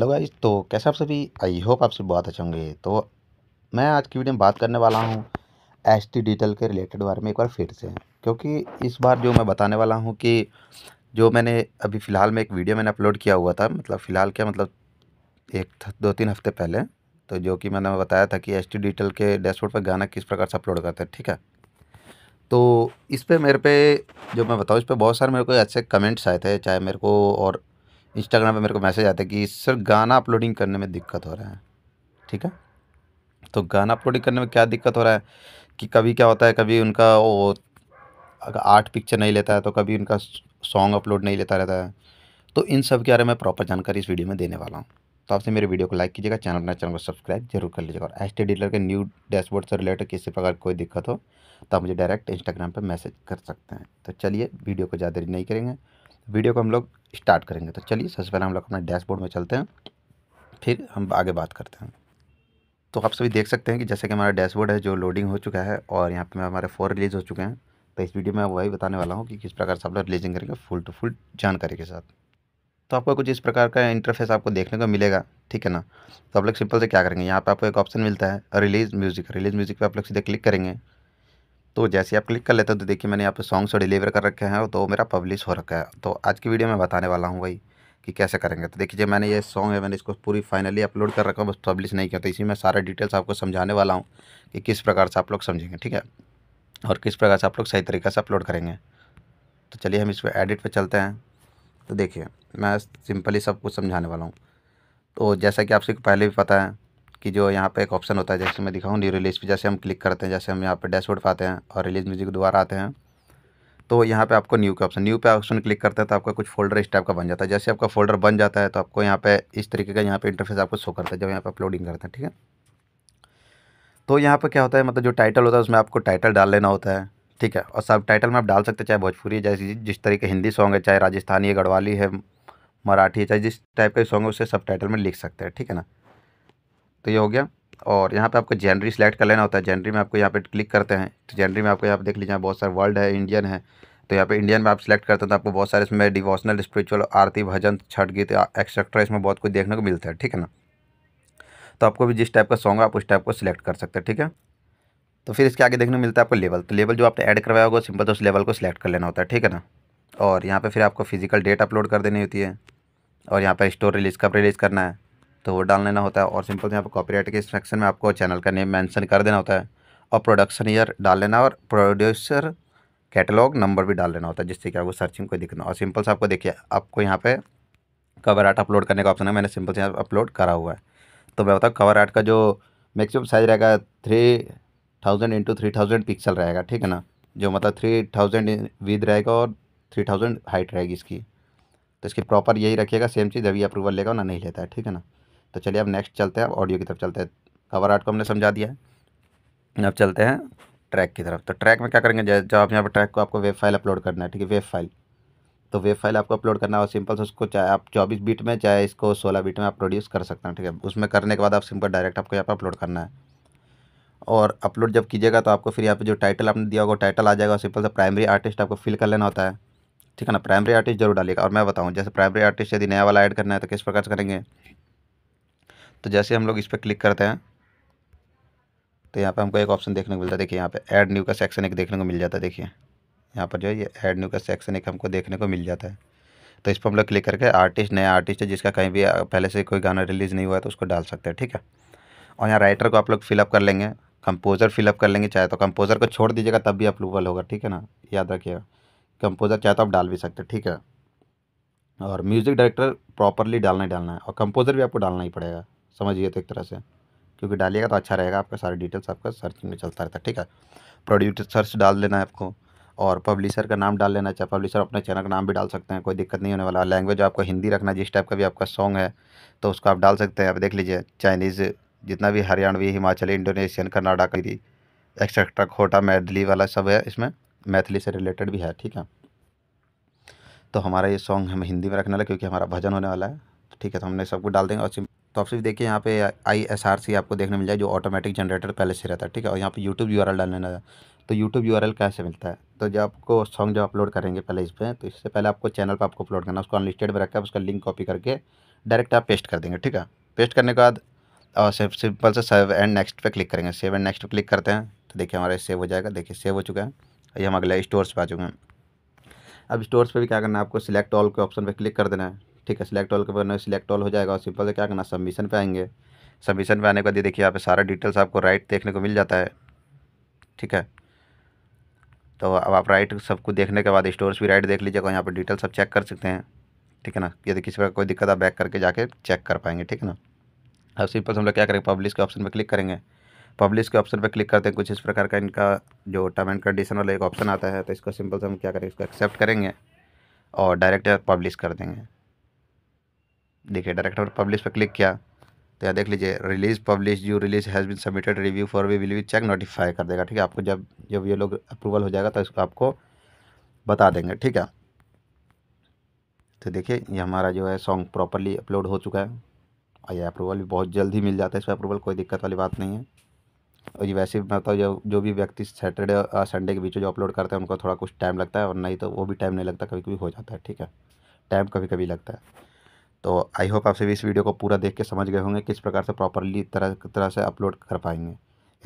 hello guys तो कैसे आप सभी आई होप आप सभी बहुत अच्छे होंगे तो मैं आज की वीडियो में बात करने वाला हूँ एस टी डिजिटल के रिलेटेड बारे में एक बार फिर से क्योंकि इस बार जो मैं बताने वाला हूँ कि जो मैंने अभी फ़िलहाल में एक वीडियो मैंने अपलोड किया हुआ था मतलब फ़िलहाल क्या मतलब एक दो तीन हफ्ते पहले तो जो कि मैंने बताया था कि एस टी डिजिटल के डैशबोर्ड पर गाना किस प्रकार से अपलोड करते हैं ठीक है तो इस पर मेरे पे जो मैं बताऊँ इस पर बहुत सारे मेरे को अच्छे कमेंट्स आए थे चाहे मेरे को और इंस्टाग्राम पे मेरे को मैसेज आता है कि सर गाना अपलोडिंग करने में दिक्कत हो रहा है ठीक है तो गाना अपलोडिंग करने में क्या दिक्कत हो रहा है कि कभी क्या होता है कभी उनका वो अगर आर्ट पिक्चर नहीं लेता है तो कभी उनका सॉन्ग अपलोड नहीं लेता रहता है तो इन सब के बारे में प्रॉपर जानकारी इस वीडियो में देने वाला हूँ तो आपसे मेरे वीडियो को लाइक कीजिएगा चैनल अपना चैनल को सब्सक्राइब जरूर कर लीजिएगा और एस टी डीलर के न्यू डैशबोर्ड से रिलेटेड किसी प्रकार की कोई दिक्कत हो तो आप मुझे डायरेक्ट इंस्टाग्राम पर मैसेज कर सकते हैं तो चलिए वीडियो को ज़्यादा देरी नहीं करेंगे वीडियो को हम लोग स्टार्ट करेंगे तो चलिए सबसे पहले हम लोग अपने डैशबोर्ड में चलते हैं फिर हम आगे बात करते हैं तो आप सभी देख सकते हैं कि जैसे कि हमारा डैशबोर्ड है जो लोडिंग हो चुका है और यहाँ पे हमारे फोर रिलीज़ हो चुके हैं तो इस वीडियो में वही बताने वाला हूँ कि किस प्रकार से आप लोग रिलीजिंग करेंगे फुल टू फुल जानकारी के साथ तो आपको कुछ इस प्रकार का इंटरफेस आपको देखने को मिलेगा ठीक है ना तो आप लोग सिंपल से क्या करेंगे यहाँ पर आपको एक ऑप्शन मिलता है रिलीज़ म्यूज़िक रिलीज़ म्यूज़िक पर आप लोग सीधे क्लिक करेंगे तो जैसे आप क्लिक कर लेते हैं तो देखिए मैंने यहाँ पे सॉन्ग्स डिलीवर तो कर रखे हैं तो मेरा पब्लिश हो रखा है तो आज की वीडियो में बताने वाला हूँ भाई कि कैसे करेंगे तो देखिए मैंने ये सॉन्ग है मैंने इसको पूरी फाइनली अपलोड कर रखा हूँ बस पब्लिश नहीं किया तो इसी में सारे डिटेल्स आपको समझाने वाला हूँ कि किस प्रकार से आप लोग समझेंगे ठीक है और किस प्रकार से आप लोग सही तरीके से अपलोड करेंगे तो चलिए हम इस पर एडिट पर चलते हैं तो देखिए मैं सिंपली सब कुछ समझाने वाला हूँ तो जैसा कि आपसे पहले भी पता है कि जो यहाँ पे एक ऑप्शन होता है जैसे मैं दिखाऊँ न्यू रिलीज़ पर जैसे हम क्लिक करते हैं जैसे हम यहाँ पर डैशबोर्ड पाते हैं और रिलीज़ म्यूजिक दोबारा आते हैं तो यहाँ पे आपको न्यू का ऑप्शन न्यू पे ऑप्शन क्लिक करते हैं तो आपका कुछ फोल्डर इस टाइप का बन जाता है जैसे आपका फोल्डर बन जाता है तो आपको यहाँ पे इस तरीके का यहाँ पे इंटरफेस आपको शो करता है जब यहाँ पे अपलोडिंग करते हैं ठीक है तो यहाँ पे क्या होता है मतलब जो टाइटल होता है उसमें आपको टाइटल डाल लेना होता है ठीक है और सब टाइटल में आप डाल सकते हैं चाहे भोजपुरी है जैसे जिस तरीके हिंदी सॉन्ग है चाहे राजस्थानी है गढ़वाली है मराठी है चाहे जिस टाइप का सॉन्ग है उसे सब टाइटल में लिख सकते हैं ठीक है ना तो ये हो गया और यहाँ पे आपको जेनरी सेलेक्ट कर लेना होता है जेनरी में आपको यहाँ पे क्लिक करते हैं तो जेनरी में आपको यहाँ पे देख लीजिए बहुत सारे वर्ल्ड है इंडियन है तो यहाँ पे इंडियन में आप सेलेक्ट करते हैं तो आपको बहुत सारे इसमें डिवोशनल स्पिरिचुअल आरती भजन छठ गीत एक्सेट्रा इसमें बहुत कुछ देखने को मिलता है ठीक है ना तो आपको भी जिस टाइप का सॉन्ग आप उस टाइप को सिलेक्ट कर सकते हैं ठीक है तो फिर इसके आगे देखने को मिलता है आपको लेवल तो लेवल जो आपने ऐड करवाया होगा सिंपल तो उस लेवल को सिलेक्ट कर लेना होता है ठीक है ना और यहाँ पर फिर आपको फिजिकल डेट अपलोड कर देनी होती है और यहाँ पर स्टोर रिलीज़ कब रिलीज़ करना है तो वो डाल लेना होता है और सिंपल से यहाँ पर कॉपी के सेक्शन में आपको चैनल का नेम मैंशन कर देना होता है और प्रोडक्शन ईयर डाल लेना और प्रोड्यूसर कैटलॉग नंबर भी डाल लेना होता है जिससे कि आपको सर्चिंग कोई दिखना और सिंपल से आपको देखिए आपको यहाँ पे कवर आर्ट अपलोड करने का ऑप्शन है मैंने सिंपल से यहाँ अपलोड करा हुआ है तो मैं बताऊँ कवर आर्ट का जो मैक्सिमम साइज रहेगा three thousand into three thousand pixel रहेगा ठीक है ना जो मतलब थ्री थाउजेंड विद रहेगा और थ्री थाउजेंड हाइट रहेगी इसकी तो इसकी प्रॉपर यही रखिएगा सेम चीज़ अभी अप्रूवल लेगा ना नहीं लेता है ठीक है ना तो चलिए अब नेक्स्ट चलते हैं अब ऑडियो की तरफ चलते हैं कवर आर्ट को हमने समझा दिया है अब चलते हैं ट्रैक की तरफ तो ट्रैक में क्या करेंगे जब आप यहाँ पर ट्रैक को आपको वेब फाइल अपलोड करना है ठीक है वेब फाइल तो वेब फाइल आपको अपलोड करना है और सिंपल से उसको चाहे आप चौबीस बीट में चाहे इसको सोलह बीट में आप प्रोड्यूस कर सकते हैं ठीक है उसमें करने के बाद आप सिंपल डायरेक्ट आपको यहाँ पर अपलोड करना है और अपलोड जब कीजिएगा तो आपको फिर यहाँ पे जो टाइटल आपने दिया होगा टाइटल आ जाएगा सिंपल से प्राइमरी आर्टिस्ट आपको फिल कर लेना होता है ठीक है ना प्राइमरी आर्टिस्ट जरूर डालेगा और मैं बताऊँ जैसे प्राइमरी आर्टिस्ट यदि नया वाला ऐड करना है तो किस प्रकार से करेंगे तो जैसे हम लोग इस पर क्लिक करते हैं तो यहाँ पर हमको एक ऑप्शन देखने को मिलता है देखिए यहाँ पर ऐड न्यू का सेक्शन एक देखने को मिल जाता है देखिए यहाँ पर जो है ये ऐड न्यू का सेक्शन एक हमको देखने को मिल जाता है तो इस पर हम लोग क्लिक करके आर्टिस्ट नया आर्टिस्ट है जिसका कहीं भी पहले से कोई गाना रिलीज़ नहीं हुआ है तो उसको डाल सकते हैं ठीक है और यहाँ राइटर को आप लोग फिलअप कर लेंगे कंपोज़र फिलअप कर लेंगे चाहे तो कंपोज़र को छोड़ दीजिएगा तब भी अप्रूवल होगा ठीक है ना याद रखिएगा कंपोज़र चाहे तो आप डाल भी सकते हैं ठीक है और म्यूज़िक डायरेक्टर प्रॉपरली डालना ही डालना है और कंपोज़र भी आपको डालना ही पड़ेगा समझिए तो एक तरह से क्योंकि डालिएगा तो अच्छा रहेगा आपका सारे डिटेल्स आपका सर्चिंग में चलता रहता है ठीक है प्रोड्यूट सर्च डाल देना है आपको और पब्लिशर का नाम डाल लेना चाहे पब्लिशर अपने चैनल का नाम भी डाल सकते हैं कोई दिक्कत नहीं होने वाला लैंग्वेज आपको हिंदी रखना जिस टाइप का भी आपका सॉन्ग है तो उसको आप डाल सकते हैं आप देख लीजिए चाइनीज़ जितना भी हरियाणवी हिमाचली इंडोनेशियन कर्नाटक एक्सेट्रा खोटा मैथली वाला सब है इसमें मैथिली से रिलेटेड भी है ठीक है तो हमारा ये सॉन्ग हम हिंदी में रखने वाला क्योंकि हमारा भजन होने वाला है तो ठीक है तो हमने सबको डाल देंगे और तो आपसे सिर्फ देखिए यहाँ पे आई एस आर सी आपको देखने मिल जाए जो ऑटोमेटिक जनरेटर पहले से रहता है ठीक है और यहाँ पे यूट्यूब यू आर एल डालने तो यूट्यूब यू आर एल कैसे मिलता है तो जब आपको सॉन्ग जब अपलोड करेंगे पहले इस पर तो इससे पहले आपको चैनल पर आपको अपलोड करना उसको अनलिस्टेड में रखकर उसका लिंक कॉपी करके डायरेक्ट आप पेस्ट कर देंगे ठीक है पेस्ट करने के बाद और सिंपल से सेव एंड नेक्स्ट पे क्लिक करेंगे सेव एंड नेक्स्ट पे क्लिक करते हैं तो देखिए हमारा सेव हो जाएगा देखिए सेव हो चुका है ये हम अगले स्टोर्स पर आ चुके हैं अब स्टोर्स पे भी क्या करना है आपको सिलेक्ट ऑल के ऑप्शन पे क्लिक कर देना है ठीक है सिलेक्ट ऑल के बाद सिलेक्ट ऑल हो जाएगा और सिंपल से क्या करना सबमिशन पे आएंगे सबमिशन पे आने के बाद ये देखिए यहाँ पे सारा डिटेल्स आपको राइट देखने को मिल जाता है ठीक है तो अब आप राइट सबको देखने के बाद स्टोर्स भी राइट देख लीजिएगा यहाँ पर डिटेल सब चेक कर सकते हैं ठीक है ना यदि किसी प्रकार कोई दिक्कत आप बैक करके जाके चेक कर पाएंगे ठीक है ना अब सिंपल से हम लोग क्या करेंगे पब्लिश के ऑप्शन पर क्लिक करेंगे पब्लिश के ऑप्शन पर क्लिक करते हैं कुछ इस प्रकार का इनका जो टर्म एंड कंडीशन वाला एक ऑप्शन आता है तो इसको सिंपल से हम क्या करेंगे इसको एक्सेप्ट करेंगे और डायरेक्ट पब्लिश कर देंगे देखिए डायरेक्ट हमने पब्लिश पर क्लिक किया तो यहाँ देख लीजिए release publish you release has been submitted review for we will we check notify कर देगा ठीक है आपको जब जब ये लोग अप्रूवल हो जाएगा तो इसको आपको बता देंगे ठीक है तो देखिए ये हमारा जो है सॉन्ग प्रॉपरली अपलोड हो चुका है और ये अप्रूवल भी बहुत जल्द ही मिल जाता है इस पर अप्रूवल कोई दिक्कत वाली बात नहीं है और ये वैसे भी मतलब जो जो भी व्यक्ति सैटरडे और संडे के बीच जो अपलोड करते हैं उनको थोड़ा कुछ टाइम लगता है और नहीं तो वो भी टाइम नहीं लगता कभी कभी हो जाता है ठीक है टाइम कभी कभी लगता है तो आई होप आप सभी इस वीडियो को पूरा देख के समझ गए होंगे किस प्रकार से प्रॉपरली तरह तरह से अपलोड कर पाएंगे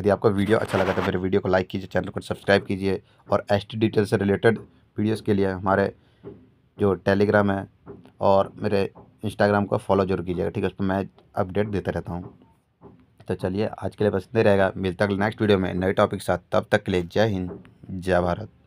यदि आपको वीडियो अच्छा लगा तो मेरे वीडियो को लाइक कीजिए चैनल को सब्सक्राइब कीजिए और एस टी डिटेल से रिलेटेड वीडियोस के लिए हमारे जो टेलीग्राम है और मेरे इंस्टाग्राम को फॉलो जरूर कीजिएगा ठीक है उस पर मैं अपडेट देते रहता हूँ तो चलिए आज के लिए बस इतना रहेगा मिलता अगले नेक्स्ट वीडियो में नए टॉपिक के साथ तब तक के लिए जय हिंद जय भारत